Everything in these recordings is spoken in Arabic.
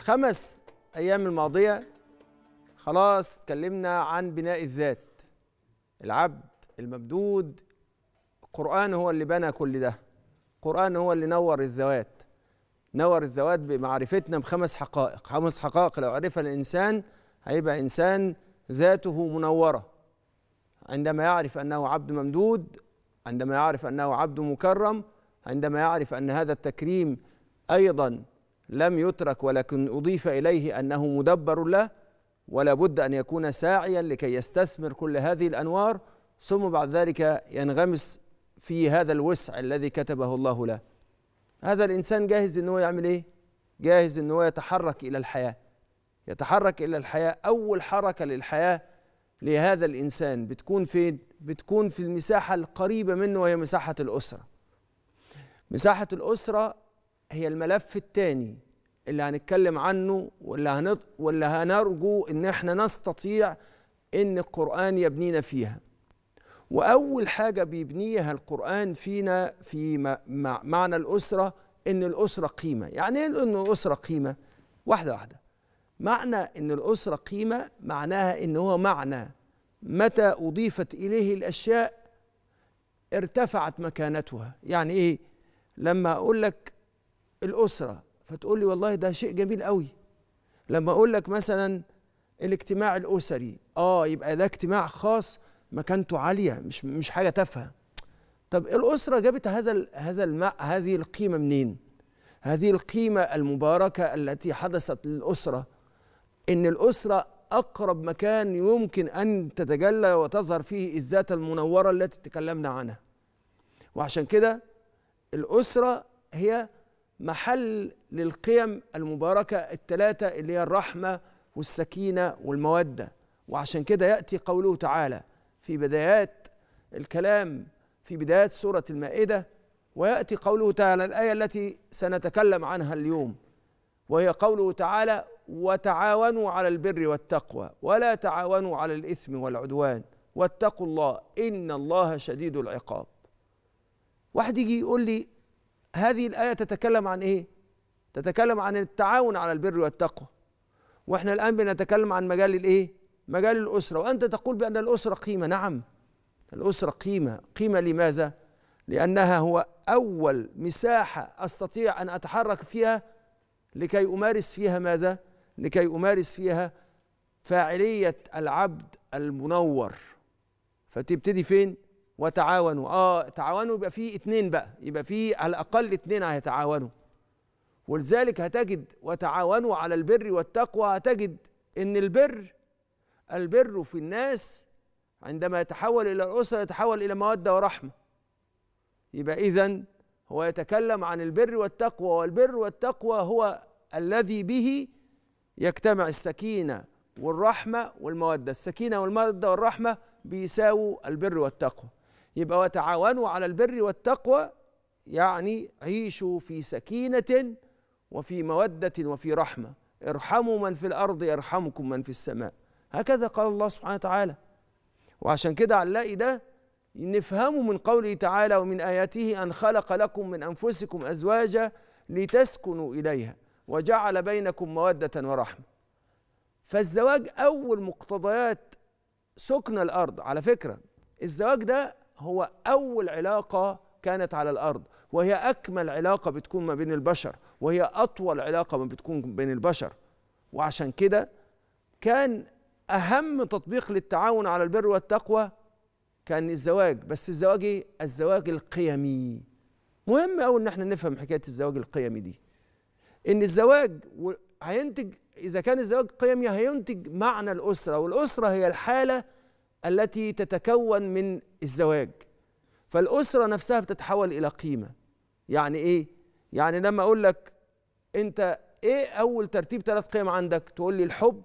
الخمس أيام الماضية خلاص اتكلمنا عن بناء الذات العبد الممدود القرآن هو اللي بنى كل ده القرآن هو اللي نور الذوات نور الذوات بمعرفتنا بخمس حقائق خمس حقائق لو عرفها الإنسان هيبقى إنسان ذاته منورة عندما يعرف أنه عبد ممدود عندما يعرف أنه عبد مكرم عندما يعرف أن هذا التكريم أيضا لم يترك ولكن أضيف إليه أنه مدبر له ولا بد أن يكون ساعيا لكي يستثمر كل هذه الأنوار ثم بعد ذلك ينغمس في هذا الوسع الذي كتبه الله له هذا الإنسان جاهز أنه يعمل إيه؟ جاهز أنه يتحرك إلى الحياة يتحرك إلى الحياة أول حركة للحياة لهذا الإنسان بتكون فين؟ بتكون في المساحة القريبة منه وهي مساحة الأسرة مساحة الأسرة هي الملف الثاني اللي هنتكلم عنه واللي, هنط... واللي هنرجو ان احنا نستطيع ان القرآن يبنينا فيها واول حاجة بيبنيها القرآن فينا في معنى الأسرة ان الأسرة قيمة يعني ايه ان الأسرة قيمة واحدة واحدة معنى ان الأسرة قيمة معناها ان هو معنى متى أضيفت إليه الأشياء ارتفعت مكانتها يعني ايه لما اقول لك الاسره فتقول لي والله ده شيء جميل قوي لما اقول لك مثلا الاجتماع الاسري اه يبقى ده اجتماع خاص مكانته عاليه مش مش حاجه تافهه طب الاسره جابت هذا هذا الماء هذه القيمه منين هذه القيمه المباركه التي حدثت للاسره ان الاسره اقرب مكان يمكن ان تتجلى وتظهر فيه الذات المنوره التي تكلمنا عنها وعشان كده الاسره هي محل للقيم المباركة الثلاثة اللي هي الرحمة والسكينة والمودة وعشان كده يأتي قوله تعالى في بدايات الكلام في بدايات سورة المائدة ويأتي قوله تعالى الآية التي سنتكلم عنها اليوم وهي قوله تعالى وتعاونوا على البر والتقوى ولا تعاونوا على الإثم والعدوان واتقوا الله إن الله شديد العقاب واحد يجي يقول لي هذه الآية تتكلم عن إيه؟ تتكلم عن التعاون على البر والتقوى وإحنا الآن بنتكلم عن مجال الإيه؟ مجال الأسرة وأنت تقول بأن الأسرة قيمة نعم الأسرة قيمة قيمة لماذا؟ لأنها هو أول مساحة أستطيع أن أتحرك فيها لكي أمارس فيها ماذا؟ لكي أمارس فيها فاعلية العبد المنور فتبتدي فين؟ وتعاونوا اه تعاونوا يبقى في اتنين بقى يبقى في على الاقل اتنين هيتعاونوا ولذلك هتجد وتعاونوا على البر والتقوى هتجد ان البر البر في الناس عندما يتحول الى الاسره يتحول الى موده ورحمه يبقى اذا هو يتكلم عن البر والتقوى والبر والتقوى هو الذي به يجتمع السكينه والرحمه والموده السكينه والموده والرحمه بيساووا البر والتقوى يبقى وتعاونوا على البر والتقوى يعني عيشوا في سكينة وفي مودة وفي رحمة ارحموا من في الأرض يرحمكم من في السماء هكذا قال الله سبحانه وتعالى وعشان كده هنلاقي ده نفهمه من قوله تعالى ومن آياته أن خلق لكم من أنفسكم أزواجا لتسكنوا إليها وجعل بينكم مودة ورحمة فالزواج أول مقتضيات سكن الأرض على فكرة الزواج ده هو أول علاقة كانت على الأرض وهي أكمل علاقة بتكون ما بين البشر وهي أطول علاقة ما بتكون بين البشر وعشان كده كان أهم تطبيق للتعاون على البر والتقوى كان الزواج بس الزواج ايه؟ الزواج القيمي مهم قوي ان احنا نفهم حكايه الزواج القيمي دي ان الزواج هينتج اذا كان الزواج قيمي هينتج معنى الاسره والاسره هي الحاله التي تتكون من الزواج فالأسرة نفسها بتتحول إلى قيمة يعني إيه؟ يعني لما أقول لك أنت إيه أول ترتيب ثلاث قيم عندك؟ تقول لي الحب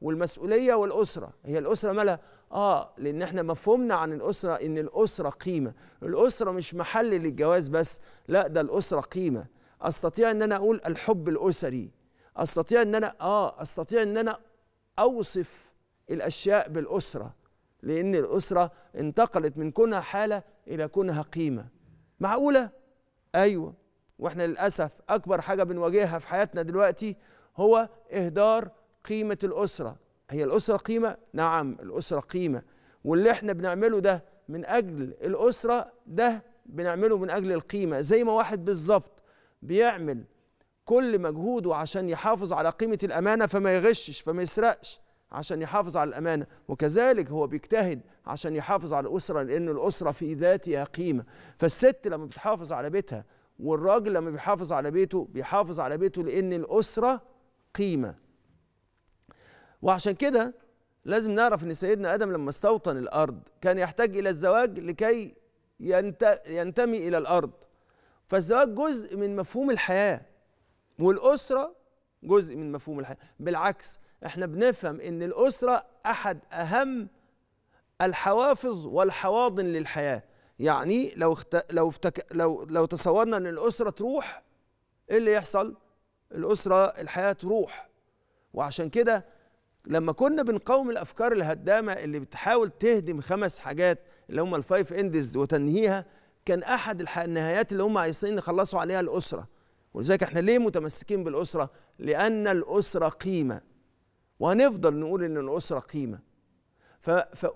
والمسؤولية والأسرة هي الأسرة مالها؟ آه لأن إحنا مفهومنا عن الأسرة إن الأسرة قيمة الأسرة مش محل للجواز بس لا ده الأسرة قيمة أستطيع إن أنا أقول الحب الأسري أستطيع إن أنا آه أستطيع إن أنا أوصف الأشياء بالأسرة لأن الأسرة انتقلت من كونها حالة إلى كونها قيمة معقولة؟ أيوة وإحنا للأسف أكبر حاجة بنواجهها في حياتنا دلوقتي هو إهدار قيمة الأسرة هي الأسرة قيمة؟ نعم الأسرة قيمة واللي إحنا بنعمله ده من أجل الأسرة ده بنعمله من أجل القيمة زي ما واحد بالظبط بيعمل كل مجهوده عشان يحافظ على قيمة الأمانة فما يغشش فما يسرقش عشان يحافظ على الأمانة وكذلك هو بيجتهد عشان يحافظ على الأسرة لأن الأسرة في ذاتها قيمة فالست لما بتحافظ على بيتها والراجل لما بيحافظ على بيته بيحافظ على بيته لأن الأسرة قيمة وعشان كده لازم نعرف ان سيدنا ادم لما استوطن الارض كان يحتاج الى الزواج لكي ينتمي الى الارض فالزواج جزء من مفهوم الحياه والاسره جزء من مفهوم الحياه بالعكس احنا بنفهم ان الاسره احد اهم الحوافظ والحواضن للحياه يعني لو اخت... لو افتك... لو لو تصورنا ان الاسره تروح ايه اللي يحصل الاسره الحياه تروح وعشان كده لما كنا بنقاوم الافكار الهدامه اللي بتحاول تهدم خمس حاجات اللي هم الفايف اندز وتنهيها كان احد النهايات اللي هم عايزين يخلصوا عليها الاسره ولذلك احنا ليه متمسكين بالاسره لان الاسره قيمه وهنفضل نقول ان الاسره قيمه ف... ف...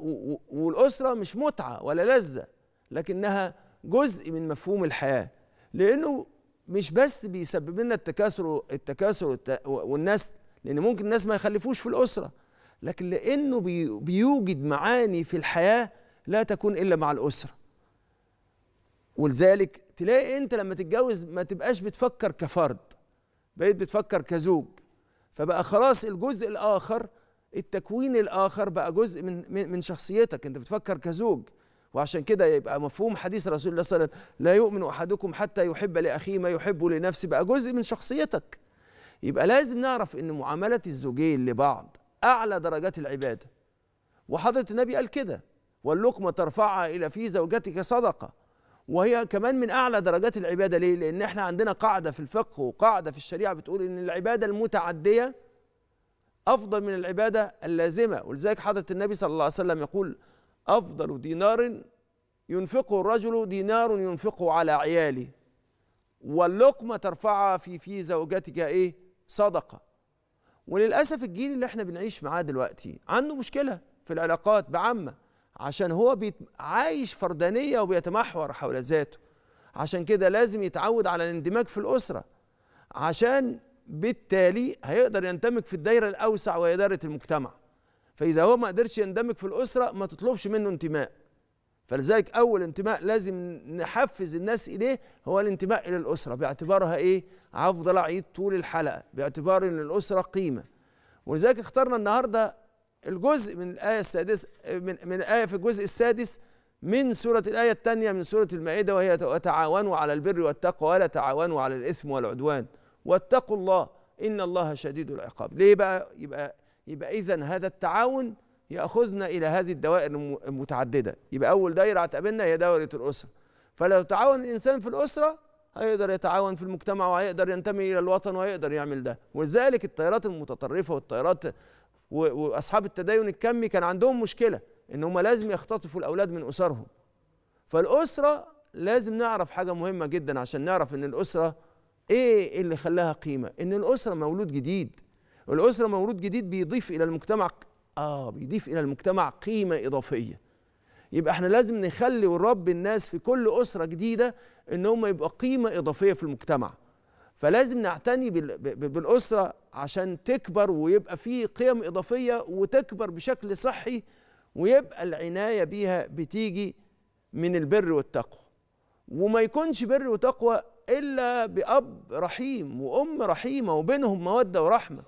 والاسره مش متعه ولا لذه لكنها جزء من مفهوم الحياه لانه مش بس بيسبب لنا التكاثر التكاثر والناس لان ممكن الناس ما يخلفوش في الاسره لكن لانه بي... بيوجد معاني في الحياه لا تكون الا مع الاسره ولذلك تلاقي انت لما تتجوز ما تبقاش بتفكر كفرد بقيت بتفكر كزوج فبقى خلاص الجزء الاخر التكوين الاخر بقى جزء من من شخصيتك انت بتفكر كزوج وعشان كده يبقى مفهوم حديث رسول الله صلى الله عليه وسلم لا يؤمن احدكم حتى يحب لاخيه ما يحب لنفسه بقى جزء من شخصيتك يبقى لازم نعرف ان معامله الزوجين لبعض اعلى درجات العباده وحضره النبي قال كده واللقمه ترفعها الى في زوجتك صدقه وهي كمان من اعلى درجات العباده ليه؟ لان احنا عندنا قاعده في الفقه وقاعده في الشريعه بتقول ان العباده المتعديه افضل من العباده اللازمه ولذلك حضره النبي صلى الله عليه وسلم يقول افضل دينار ينفقه الرجل دينار ينفقه على عياله واللقمه ترفعها في في زوجتك ايه؟ صدقه وللاسف الجيل اللي احنا بنعيش معاه دلوقتي عنده مشكله في العلاقات بعامه عشان هو عايش فردانية وبيتمحور حول ذاته عشان كده لازم يتعود على الاندماج في الأسرة عشان بالتالي هيقدر يندمج في الدايرة الأوسع وهي دايرة المجتمع فإذا هو ما قدرش يندمج في الأسرة ما تطلبش منه انتماء فلذلك أول انتماء لازم نحفز الناس إليه هو الانتماء إلى الأسرة باعتبارها إيه؟ هفضل أعيد طول الحلقة باعتبار إن الأسرة قيمة ولذلك اخترنا النهارده الجزء من الآية السادسة من من آية في الجزء السادس من سورة الآية الثانية من سورة المائدة وهي وتعاونوا على البر والتقوى ولا تعاونوا على الإثم والعدوان واتقوا الله إن الله شديد العقاب ليه بقى يبقى يبقى إذا هذا التعاون يأخذنا إلى هذه الدوائر المتعددة يبقى أول دايرة هتقابلنا هي دائرة الأسرة فلو تعاون الإنسان في الأسرة هيقدر يتعاون في المجتمع وهيقدر ينتمي إلى الوطن وهيقدر يعمل ده ولذلك الطيارات المتطرفة والطيارات واصحاب التدين الكمي كان عندهم مشكله ان هم لازم يختطفوا الاولاد من اسرهم فالاسره لازم نعرف حاجه مهمه جدا عشان نعرف ان الاسره ايه اللي خلاها قيمه ان الاسره مولود جديد الاسره مولود جديد بيضيف الى المجتمع اه بيضيف الى المجتمع قيمه اضافيه يبقى احنا لازم نخلي ورب الناس في كل اسره جديده ان هم يبقى قيمه اضافيه في المجتمع فلازم نعتني بالاسره عشان تكبر ويبقى في قيم اضافيه وتكبر بشكل صحي ويبقى العنايه بيها بتيجي من البر والتقوى وما يكونش بر وتقوى الا باب رحيم وام رحيمه وبينهم موده ورحمه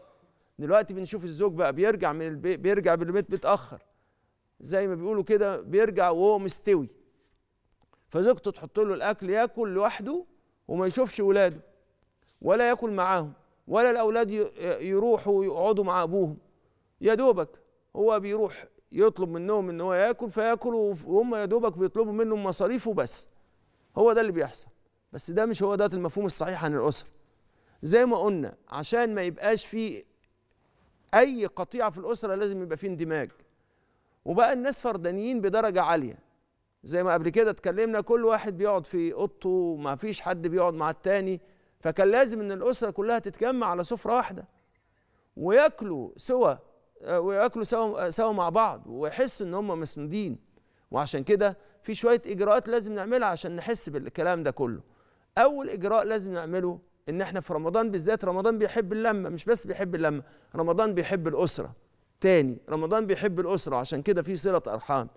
دلوقتي بنشوف الزوج بقى بيرجع من البيت بيرجع بالبيت متاخر زي ما بيقولوا كده بيرجع وهو مستوي فزوجته تحط له الاكل ياكل لوحده وما يشوفش ولاده ولا ياكل معاهم ولا الأولاد يروحوا يقعدوا مع أبوهم يا دوبك هو بيروح يطلب منهم إن هو ياكل فياكلوا وهم يا دوبك بيطلبوا منه مصاريف وبس هو ده اللي بيحصل بس ده مش هو ده المفهوم الصحيح عن الأسرة زي ما قلنا عشان ما يبقاش في أي قطيعة في الأسرة لازم يبقى في اندماج وبقى الناس فردانيين بدرجة عالية زي ما قبل كده اتكلمنا كل واحد بيقعد في اوضته ما فيش حد بيقعد مع التاني فكان لازم ان الاسره كلها تتجمع على سفره واحده وياكلوا سوا آه، وياكلوا سوا آه، سوا مع بعض ويحسوا ان هم مسنودين وعشان كده في شويه اجراءات لازم نعملها عشان نحس بالكلام ده كله اول اجراء لازم نعمله ان احنا في رمضان بالذات رمضان بيحب اللمه مش بس بيحب اللمه رمضان بيحب الاسره تاني رمضان بيحب الاسره عشان كده في صله ارحام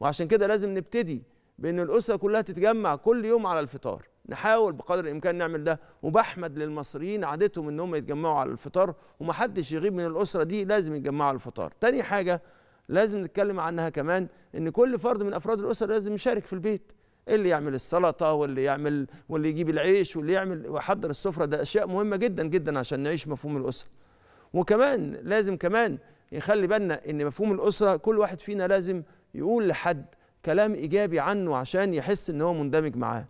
وعشان كده لازم نبتدي بان الاسره كلها تتجمع كل يوم على الفطار نحاول بقدر الامكان نعمل ده وبحمد للمصريين عادتهم ان هم يتجمعوا على الفطار ومحدش يغيب من الاسره دي لازم يتجمعوا على الفطار تاني حاجه لازم نتكلم عنها كمان ان كل فرد من افراد الاسره لازم يشارك في البيت اللي يعمل السلطه واللي يعمل واللي يجيب العيش واللي يعمل ويحضر السفره ده اشياء مهمه جدا جدا عشان نعيش مفهوم الاسره وكمان لازم كمان يخلي بالنا ان مفهوم الاسره كل واحد فينا لازم يقول لحد كلام ايجابي عنه عشان يحس ان هو مندمج معاه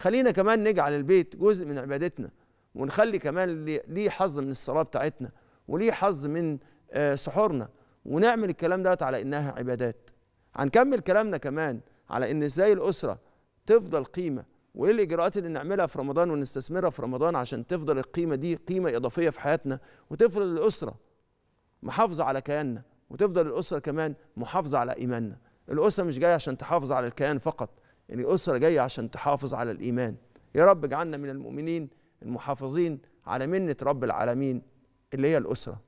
خلينا كمان نجعل البيت جزء من عبادتنا ونخلي كمان ليه حظ من الصلاه بتاعتنا وليه حظ من آه، سحورنا ونعمل الكلام دوت على انها عبادات هنكمل كلامنا كمان على ان ازاي الاسره تفضل قيمه وايه الاجراءات اللي نعملها في رمضان ونستثمرها في رمضان عشان تفضل القيمه دي قيمه اضافيه في حياتنا وتفضل الاسره محافظه على كياننا وتفضل الاسره كمان محافظه على ايماننا الاسره مش جايه عشان تحافظ على الكيان فقط الأسرة يعني جاية عشان تحافظ على الإيمان يا رب اجعلنا من المؤمنين المحافظين على منة رب العالمين اللي هي الأسرة